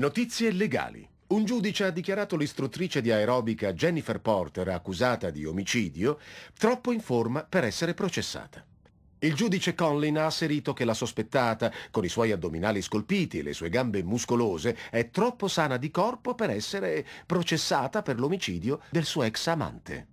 Notizie legali. Un giudice ha dichiarato l'istruttrice di aerobica Jennifer Porter, accusata di omicidio, troppo in forma per essere processata. Il giudice Conlin ha asserito che la sospettata, con i suoi addominali scolpiti e le sue gambe muscolose, è troppo sana di corpo per essere processata per l'omicidio del suo ex amante.